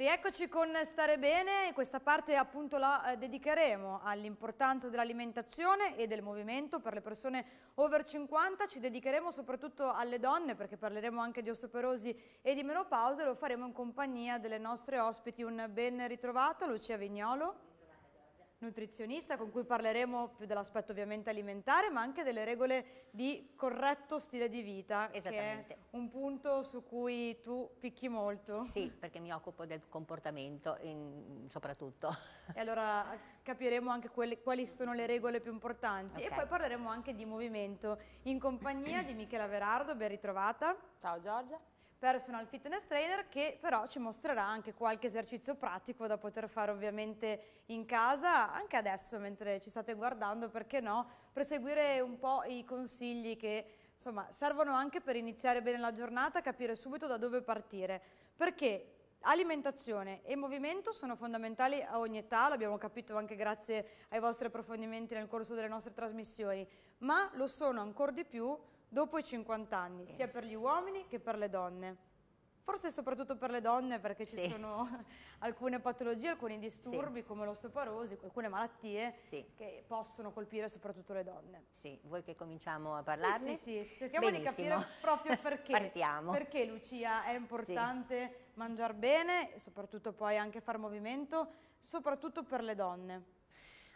Rieccoci con Stare Bene, questa parte appunto la eh, dedicheremo all'importanza dell'alimentazione e del movimento per le persone over 50, ci dedicheremo soprattutto alle donne perché parleremo anche di osteoporosi e di menopausa lo faremo in compagnia delle nostre ospiti. Un ben ritrovato, Lucia Vignolo nutrizionista con cui parleremo più dell'aspetto ovviamente alimentare ma anche delle regole di corretto stile di vita Esattamente. un punto su cui tu picchi molto. Sì, perché mi occupo del comportamento in, soprattutto. E allora capiremo anche quelle, quali sono le regole più importanti okay. e poi parleremo anche di movimento in compagnia di Michela Verardo, ben ritrovata. Ciao Giorgia personal fitness trainer che però ci mostrerà anche qualche esercizio pratico da poter fare ovviamente in casa, anche adesso mentre ci state guardando, perché no, per seguire un po' i consigli che insomma servono anche per iniziare bene la giornata, capire subito da dove partire, perché Alimentazione e movimento sono fondamentali a ogni età, l'abbiamo capito anche grazie ai vostri approfondimenti nel corso delle nostre trasmissioni, ma lo sono ancora di più dopo i 50 anni, sì. sia per gli uomini che per le donne. Forse soprattutto per le donne perché ci sì. sono alcune patologie, alcuni disturbi sì. come l'osteoporosi, alcune malattie che possono colpire soprattutto le donne. Sì, vuoi che cominciamo a parlarne? Sì, sì, cerchiamo Benissimo. di capire proprio perché. Partiamo. Perché Lucia è importante mangiare bene, soprattutto poi anche fare movimento, soprattutto per le donne.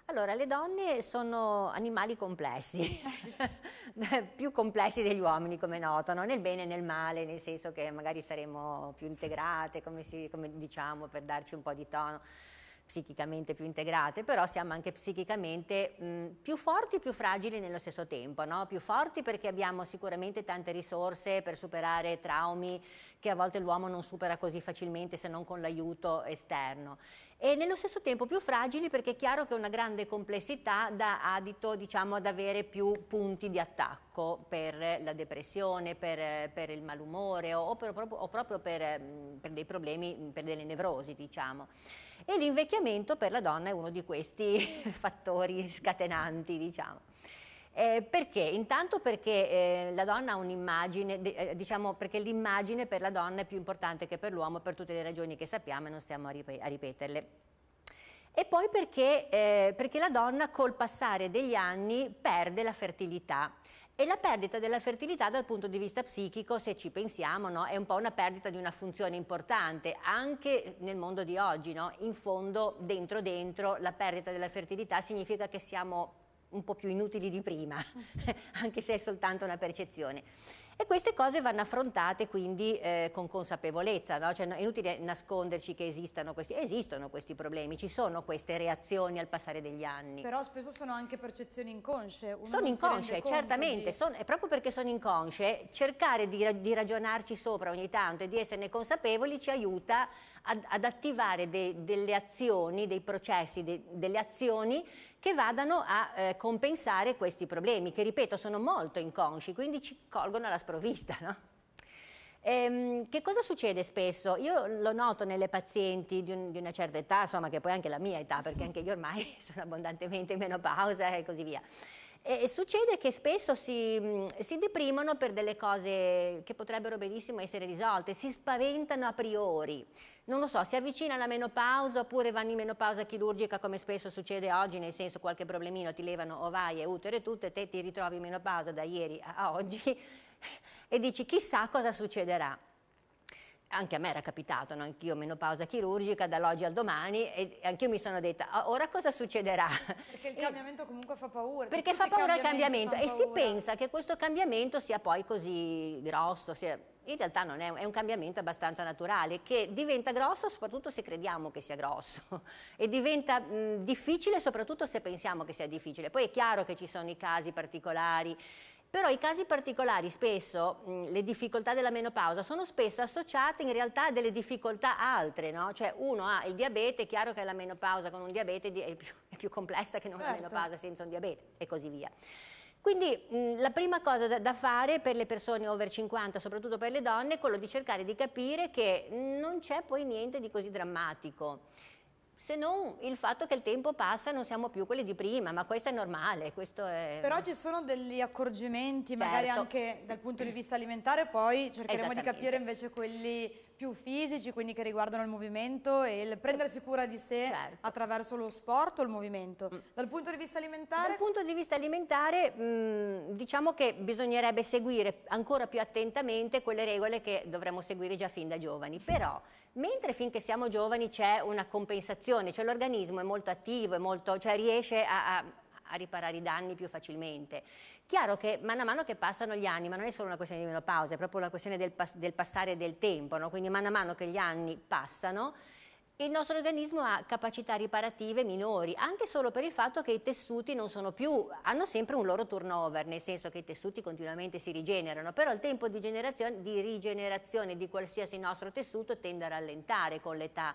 Allora, le donne sono animali complessi, più complessi degli uomini come noto, no? nel bene e nel male, nel senso che magari saremo più integrate, come, si, come diciamo per darci un po' di tono psichicamente più integrate, però siamo anche psichicamente mh, più forti e più fragili nello stesso tempo, no? più forti perché abbiamo sicuramente tante risorse per superare traumi che a volte l'uomo non supera così facilmente se non con l'aiuto esterno. E nello stesso tempo più fragili perché è chiaro che una grande complessità dà adito diciamo, ad avere più punti di attacco per la depressione, per, per il malumore o, per, o proprio per, mm, per, dei problemi, mm, per delle nevrosi. Diciamo. E l'invecchiamento per la donna è uno di questi fattori scatenanti. Diciamo. Eh, perché? Intanto perché eh, la donna ha un'immagine, eh, diciamo perché l'immagine per la donna è più importante che per l'uomo per tutte le ragioni che sappiamo e non stiamo a, rip- a ripeterle. E poi perché, eh, perché la donna col passare degli anni perde la fertilità. E la perdita della fertilità dal punto di vista psichico, se ci pensiamo, no? è un po' una perdita di una funzione importante, anche nel mondo di oggi, no? in fondo, dentro dentro, la perdita della fertilità significa che siamo un po' più inutili di prima, anche se è soltanto una percezione. E queste cose vanno affrontate quindi eh, con consapevolezza, no? cioè, no, è inutile nasconderci che esistano questi, esistono questi problemi, ci sono queste reazioni al passare degli anni. Però spesso sono anche percezioni inconsce. Uno sono inconsce, certamente, di... son, proprio perché sono inconsce, cercare di, di ragionarci sopra ogni tanto e di esserne consapevoli ci aiuta a ad, ad attivare de, delle azioni, dei processi, de, delle azioni che vadano a eh, compensare questi problemi, che ripeto sono molto inconsci, quindi ci colgono alla sprovvista. No? Ehm, che cosa succede spesso? Io lo noto nelle pazienti di, un, di, una certa età, insomma che poi anche la mia età, perché anche io ormai sono abbondantemente in menopausa e così via. E succede che spesso si, si, deprimono per delle cose che potrebbero benissimo essere risolte, si spaventano a priori, non lo so, si avvicina alla menopausa oppure vanno in menopausa chirurgica come spesso succede oggi, nel senso qualche problemino ti levano ovaie, utero e tutto e te ti ritrovi in menopausa da ieri a oggi e dici chissà cosa succederà anche a me era capitato, no? anch'io menopausa chirurgica dall'oggi al domani e anch'io mi sono detta ah, ora cosa succederà? Perché il cambiamento comunque fa paura. Perché fa paura il cambiamento e si pensa che questo cambiamento sia poi così grosso, sia... in realtà non è, è un cambiamento abbastanza naturale che diventa grosso soprattutto se crediamo che sia grosso e diventa mh, difficile soprattutto se pensiamo che sia difficile. Poi è chiaro che ci sono i casi particolari però i casi particolari spesso, mh, mm, le difficoltà della menopausa, sono spesso associate in realtà a delle difficoltà altre, no? Cioè uno ha il diabete, è chiaro che la menopausa con un diabete è più, è più complessa che non certo. la menopausa senza un diabete e così via. Quindi mh, mm, la prima cosa da, da, fare per le persone over 50, soprattutto per le donne, è quello di cercare di capire che non c'è poi niente di così drammatico se non il fatto che il tempo passa non siamo più quelli di prima, ma questo è normale. Questo è... Però ci sono degli accorgimenti, certo. magari anche dal punto di vista alimentare, poi cercheremo di capire invece quelli più fisici, quindi che riguardano il movimento e il prendersi cura di sé certo. attraverso lo sport o il movimento. Mm. Dal punto di vista alimentare? Dal punto di vista alimentare mh, mm, diciamo che bisognerebbe seguire ancora più attentamente quelle regole che dovremmo seguire già fin da giovani, però mentre finché siamo giovani c'è una compensazione, cioè l'organismo è molto attivo, è molto, cioè riesce a, a a riparare i danni più facilmente. Chiaro che mano a mano che passano gli anni, ma non è solo una questione di menopausa, è proprio una questione del, pas del passare del tempo, no? quindi a mano che gli anni passano, il nostro organismo ha capacità riparative minori, anche solo per il fatto che i tessuti non sono più, hanno sempre un loro turnover, nel senso che i tessuti continuamente si rigenerano, però il tempo di, di rigenerazione di qualsiasi nostro tessuto tende a rallentare con l'età.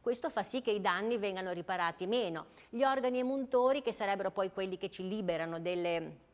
Questo fa sì che i danni vengano riparati meno. Gli organi emuntori, che sarebbero poi quelli che ci liberano delle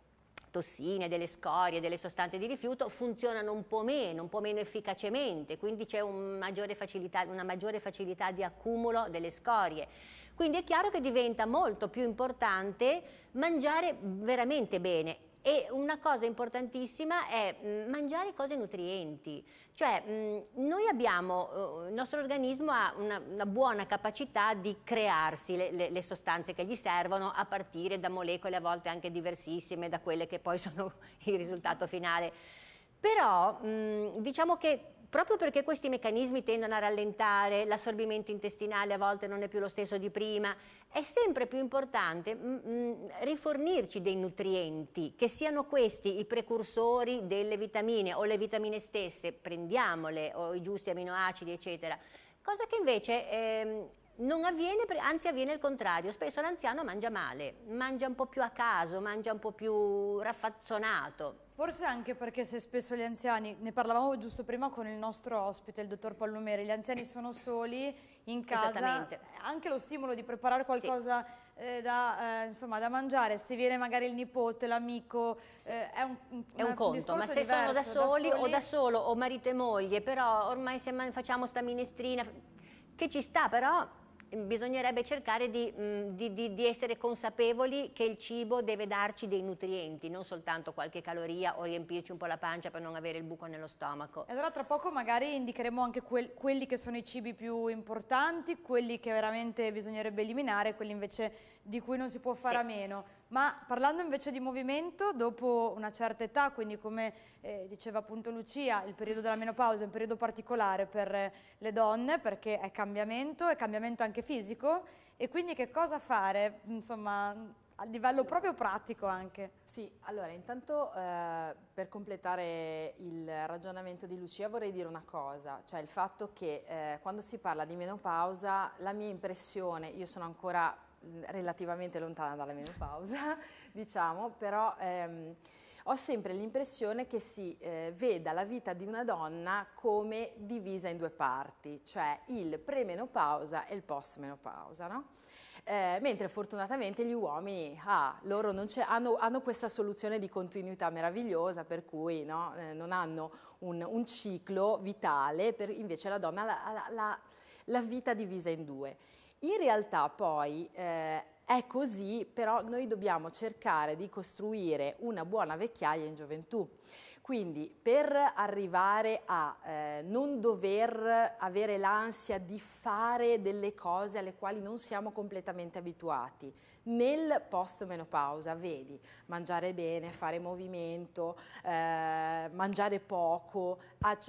tossine, delle scorie, delle sostanze di rifiuto funzionano un po' meno, un po' meno efficacemente, quindi c'è un maggiore facilità, una maggiore facilità di accumulo delle scorie. Quindi è chiaro che diventa molto più importante mangiare veramente bene e una cosa importantissima è mm, mangiare cose nutrienti, cioè mm, noi abbiamo, eh, il nostro organismo ha una, una buona capacità di crearsi le, le, le, sostanze che gli servono a partire da molecole a volte anche diversissime da quelle che poi sono il risultato finale. Però mm, diciamo che proprio perché questi meccanismi tendono a rallentare, l'assorbimento intestinale a volte non è più lo stesso di prima, è sempre più importante mh, mm, mm, rifornirci dei nutrienti, che siano questi i precursori delle vitamine o le vitamine stesse, prendiamole o i giusti aminoacidi, eccetera. Cosa che invece ehm, non avviene, anzi avviene il contrario, spesso l'anziano mangia male, mangia un po' più a caso, mangia un po' più raffazzonato. Forse anche perché se spesso gli anziani, ne parlavamo giusto prima con il nostro ospite, il dottor Pallumeri, gli anziani sono soli in casa, Esattamente. anche lo stimolo di preparare qualcosa sì. eh, da, eh, insomma, da, mangiare, se viene magari il nipote, l'amico, sì. eh, è un, un, è un conto, ma se diverso, sono da soli, da soli, o da solo o marito e moglie, però ormai se facciamo sta minestrina, che ci sta però bisognerebbe cercare di, mm, di, di, di, essere consapevoli che il cibo deve darci dei nutrienti, non soltanto qualche caloria o riempirci un po' la pancia per non avere il buco nello stomaco. Allora tra poco magari indicheremo anche que quelli che sono i cibi più importanti, quelli che veramente bisognerebbe eliminare, quelli invece di cui non si può fare sì. a meno. Ma parlando invece di movimento, dopo una certa età, quindi come eh, diceva appunto Lucia, il periodo della menopausa è un periodo particolare per eh, le donne perché è cambiamento, è cambiamento anche fisico e quindi che cosa fare, insomma, a livello proprio pratico anche. Sì, allora intanto eh, per completare il ragionamento di Lucia vorrei dire una cosa, cioè il fatto che eh, quando si parla di menopausa la mia impressione, io sono ancora Mm, relativamente lontana dalla menopausa, diciamo, però ehm, ho sempre l'impressione che si eh, veda la vita di una donna come divisa in due parti, cioè il premenopausa e il postmenopausa, no? Eh, mentre fortunatamente gli uomini ah, hanno, hanno, questa soluzione di continuità meravigliosa per cui no, eh, non hanno un, un ciclo vitale, per, invece la donna ha la, la, la, la vita divisa in due. In realtà poi eh, è così, però noi dobbiamo cercare di costruire una buona vecchiaia in gioventù. Quindi per arrivare a eh, non dover avere l'ansia di fare delle cose alle quali non siamo completamente abituati, nel post-menopausa, vedi, mangiare bene, fare movimento, eh, mangiare poco,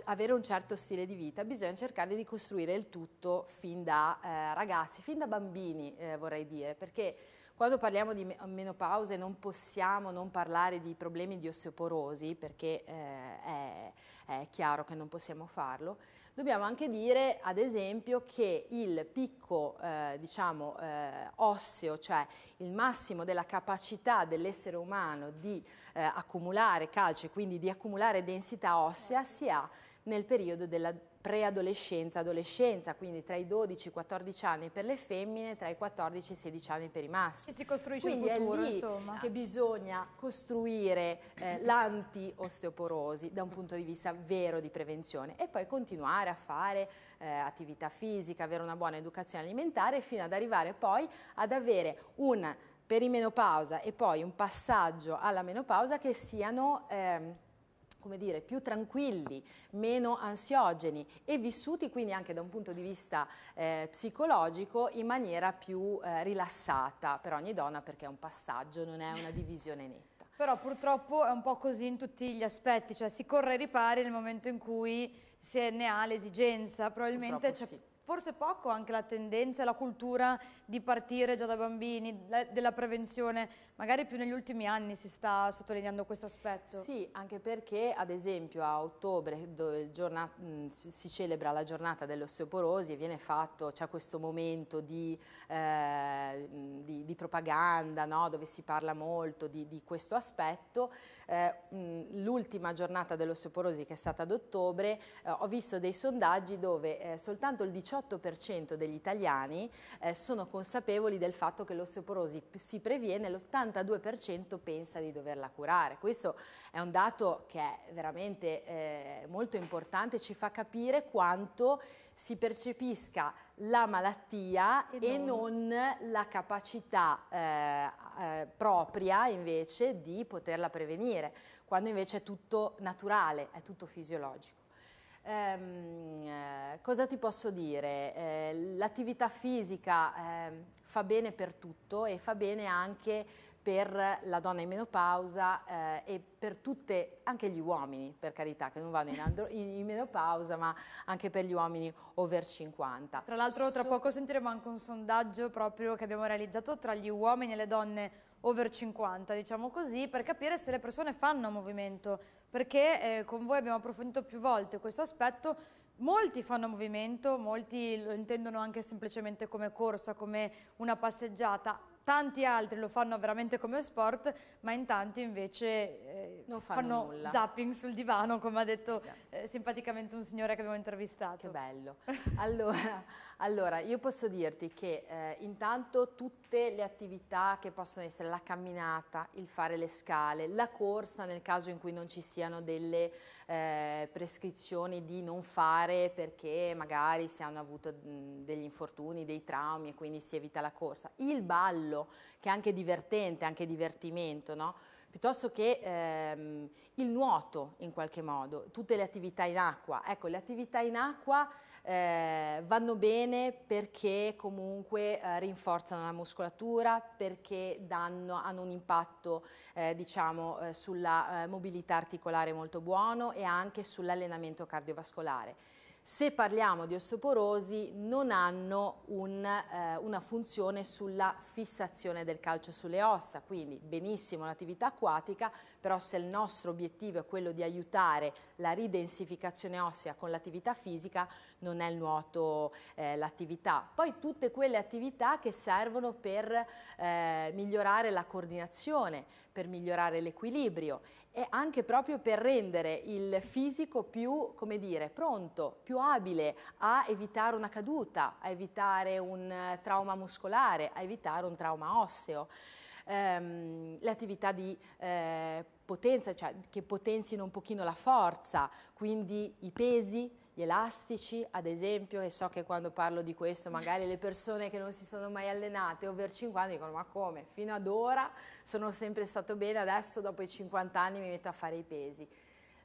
avere un certo stile di vita, bisogna cercare di costruire il tutto fin da eh, ragazzi, fin da bambini eh, vorrei dire, perché quando parliamo di menopause non possiamo non parlare di problemi di osteoporosi perché eh, è, è, chiaro che non possiamo farlo, Dobbiamo anche dire, ad esempio, che il picco eh, diciamo, eh, osseo, cioè il massimo della capacità dell'essere umano di eh, accumulare calcio e quindi di accumulare densità ossea, si ha nel periodo della preadolescenza, adolescenza, quindi tra i 12 e i 14 anni per le femmine, tra i 14 e i 16 anni per i maschi. E si costruisce quindi il futuro, insomma. che bisogna costruire eh, l'anti-osteoporosi da un punto di vista vero di prevenzione e poi continuare a fare eh, attività fisica, avere una buona educazione alimentare fino ad arrivare poi ad avere un perimenopausa e poi un passaggio alla menopausa che siano... Ehm, come dire, più tranquilli, meno ansiogeni e vissuti quindi anche da un punto di vista eh, psicologico in maniera più eh, rilassata per ogni donna perché è un passaggio, non è una divisione netta. Però purtroppo è un po' così in tutti gli aspetti, cioè si corre ai ripari nel momento in cui se ne ha l'esigenza, probabilmente c'è... Sì forse poco anche la tendenza e la cultura di partire già da bambini, della prevenzione, magari più negli ultimi anni si sta sottolineando questo aspetto. Sì, anche perché ad esempio a ottobre dove si celebra la giornata dell'osteoporosi e viene fatto, c'è questo momento di, eh, di, di propaganda no? dove si parla molto di, di questo aspetto, eh, l'ultima giornata dell'osteoporosi che è stata ad ottobre eh, ho visto dei sondaggi dove eh, soltanto il 18 18% degli italiani eh, sono consapevoli del fatto che l'osteoporosi si previene, l'82% pensa di doverla curare. Questo è un dato che è veramente eh, molto importante, ci fa capire quanto si percepisca la malattia e, e non... non... la capacità eh, eh, propria invece di poterla prevenire, quando invece è tutto naturale, è tutto fisiologico. Ehm, eh, cosa ti posso dire? Eh, l'attività fisica eh, fa bene per tutto e fa bene anche per la donna in menopausa eh, e per tutte, anche gli uomini per carità, che non vanno in, andro, in, in menopausa, ma anche per gli uomini over 50. Tra l'altro tra poco sentiremo anche un sondaggio proprio che abbiamo realizzato tra gli uomini e le donne over 50, diciamo così, per capire se le persone fanno movimento perché eh, con voi abbiamo approfondito più volte questo aspetto. Molti fanno movimento, molti lo intendono anche semplicemente come corsa, come una passeggiata tanti altri lo fanno veramente come sport, ma in tanti invece eh, non fanno, fanno zapping sul divano, come ha detto eh, simpaticamente un signore che abbiamo intervistato. Che bello. allora, allora, io posso dirti che eh, intanto tutte le attività che possono essere la camminata, il fare le scale, la corsa nel caso in cui non ci siano delle eh, prescrizioni di non fare perché magari si hanno avuto mh, degli infortuni, dei traumi e quindi si evita la corsa, il ballo, ballo, che è anche divertente, anche divertimento, no? piuttosto che ehm, il nuoto in qualche modo, tutte le attività in acqua. Ecco, le attività in acqua eh, vanno bene perché comunque eh, rinforzano la muscolatura, perché danno, hanno un impatto eh, diciamo, eh, sulla eh, mobilità articolare molto buono e anche sull'allenamento cardiovascolare se parliamo di osteoporosi, non hanno un, eh, una funzione sulla fissazione del calcio sulle ossa, quindi benissimo l'attività acquatica, però se il nostro obiettivo è quello di aiutare la ridensificazione ossea con l'attività fisica, non è il nuoto eh, l'attività. Poi tutte quelle attività che servono per eh, migliorare la coordinazione, per migliorare l'equilibrio e anche proprio per rendere il fisico più, come dire, pronto, più abile a evitare una caduta, a evitare un eh, trauma muscolare, a evitare un trauma osseo. Ehm, le attività di eh, potenza, cioè che potenzino un pochino la forza, quindi i pesi, gli elastici, ad esempio, e so che quando parlo di questo magari le persone che non si sono mai allenate over 50 dicono ma come? Fino ad ora sono sempre stato bene, adesso dopo i 50 anni mi metto a fare i pesi.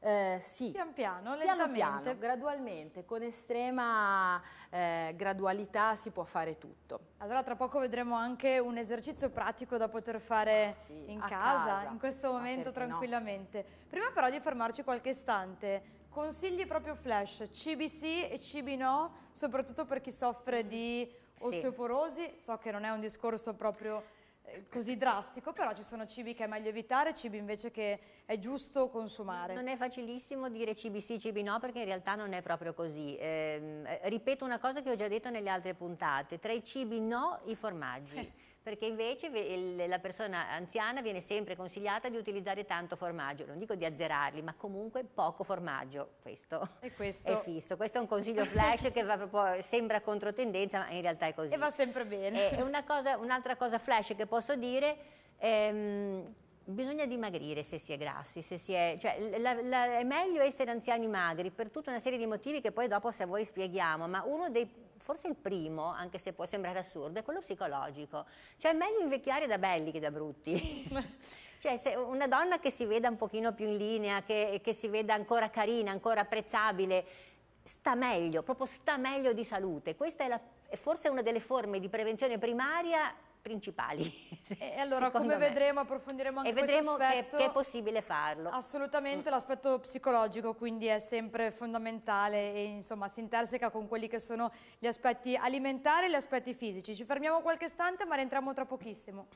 Eh, sì, pian piano, lentamente. Piano, piano, gradualmente, con estrema eh, gradualità si può fare tutto. Allora tra poco vedremo anche un esercizio pratico da poter fare ah, sì, in casa, casa, in questo momento tranquillamente. No. Prima però di fermarci qualche istante, Consigli proprio flash, cibi sì e cibi no, soprattutto per chi soffre di osteoporosi, so che non è un discorso proprio eh, così drastico, però ci sono cibi che è meglio evitare, cibi invece che è giusto consumare. Non è facilissimo dire cibi sì, cibi no, perché in realtà non è proprio così. Ehm, eh, ripeto una cosa che ho già detto nelle altre puntate, tra i cibi no i formaggi. perché invece la persona anziana viene sempre consigliata di utilizzare tanto formaggio, non dico di azzerarli, ma comunque poco formaggio, questo, questo... è fisso, questo è un consiglio flash che proprio, sembra controtendenza, ma in realtà è così. E va sempre bene. Eh, e, un'altra cosa, un cosa flash che posso dire, ehm, bisogna dimagrire se si è grassi, se si è, cioè, la, la, è meglio essere anziani magri per tutta una serie di motivi che poi dopo se voi spieghiamo, ma uno dei, forse il primo, anche se può sembrare assurdo, è quello psicologico, cioè è meglio invecchiare da belli che da brutti. Cioè, una donna che si veda un pochino più in linea, che, che si veda ancora carina, ancora apprezzabile, sta meglio, proprio sta meglio di salute. Questa è, la, è forse una delle forme di prevenzione primaria principali. E allora come me. vedremo approfondiremo anche e vedremo che, che, è possibile farlo. Assolutamente mm. l'aspetto psicologico quindi è sempre fondamentale e insomma si interseca con quelli che sono gli aspetti alimentari e gli aspetti fisici. Ci fermiamo qualche istante ma rientriamo tra pochissimo.